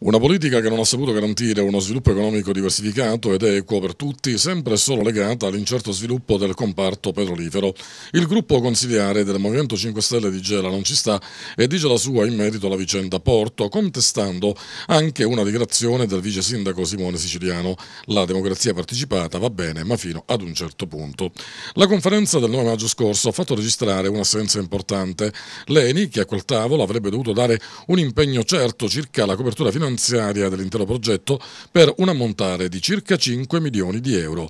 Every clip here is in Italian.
Una politica che non ha saputo garantire uno sviluppo economico diversificato ed equo per tutti, sempre e solo legata all'incerto sviluppo del comparto petrolifero. Il gruppo consigliare del Movimento 5 Stelle di Gela non ci sta e dice la sua in merito alla vicenda Porto, contestando anche una dichiarazione del vice sindaco Simone Siciliano. La democrazia partecipata va bene, ma fino ad un certo punto. La conferenza del 9 maggio scorso ha fatto registrare un'assenza importante. Leni, che a quel tavolo avrebbe dovuto dare un impegno certo circa la copertura finanziaria, finanziaria dell'intero progetto per un ammontare di circa 5 milioni di euro.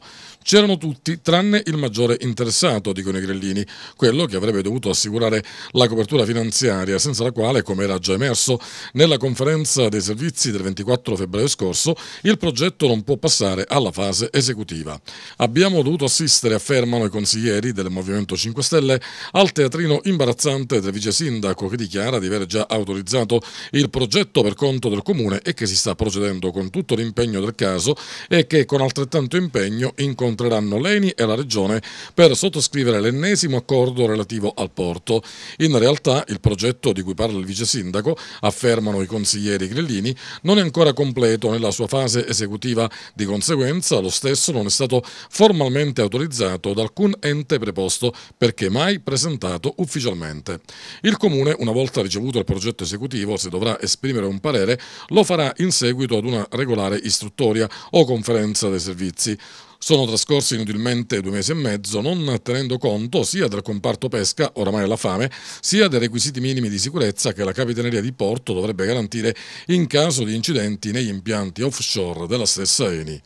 C'erano tutti tranne il maggiore interessato, dicono i grellini, quello che avrebbe dovuto assicurare la copertura finanziaria, senza la quale, come era già emerso nella conferenza dei servizi del 24 febbraio scorso, il progetto non può passare alla fase esecutiva. Abbiamo dovuto assistere, affermano i consiglieri del Movimento 5 Stelle, al teatrino imbarazzante del vice sindaco che dichiara di aver già autorizzato il progetto per conto del comune e che si sta procedendo con tutto l'impegno del caso e che con altrettanto impegno incontra incontreranno l'ENI e la Regione per sottoscrivere l'ennesimo accordo relativo al porto. In realtà il progetto di cui parla il vice sindaco, affermano i consiglieri Grellini, non è ancora completo nella sua fase esecutiva, di conseguenza lo stesso non è stato formalmente autorizzato da alcun ente preposto perché mai presentato ufficialmente. Il Comune, una volta ricevuto il progetto esecutivo, se dovrà esprimere un parere, lo farà in seguito ad una regolare istruttoria o conferenza dei servizi. Sono trascorsi inutilmente due mesi e mezzo, non tenendo conto sia del comparto pesca, oramai alla fame, sia dei requisiti minimi di sicurezza che la Capitaneria di Porto dovrebbe garantire in caso di incidenti negli impianti offshore della stessa ENI.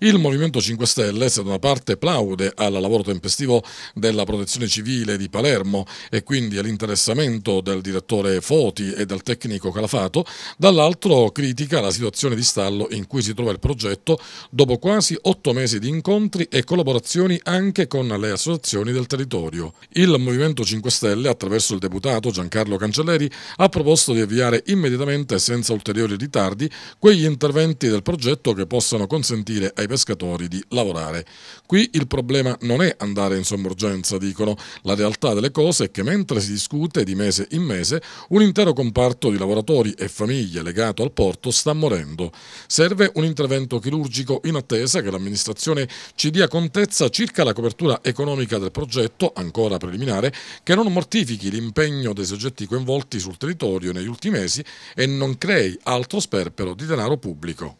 Il Movimento 5 Stelle, se da una parte plaude al lavoro tempestivo della protezione civile di Palermo e quindi all'interessamento del direttore Foti e del tecnico Calafato, dall'altro critica la situazione di stallo in cui si trova il progetto dopo quasi otto mesi di incontri e collaborazioni anche con le associazioni del territorio. Il Movimento 5 Stelle, attraverso il deputato Giancarlo Cancelleri, ha proposto di avviare immediatamente, senza ulteriori ritardi, quegli interventi del progetto che possano consentire ai ai pescatori di lavorare. Qui il problema non è andare in sommorgenza, dicono. La realtà delle cose è che mentre si discute di mese in mese, un intero comparto di lavoratori e famiglie legato al porto sta morendo. Serve un intervento chirurgico in attesa che l'amministrazione ci dia contezza circa la copertura economica del progetto, ancora preliminare, che non mortifichi l'impegno dei soggetti coinvolti sul territorio negli ultimi mesi e non crei altro sperpero di denaro pubblico.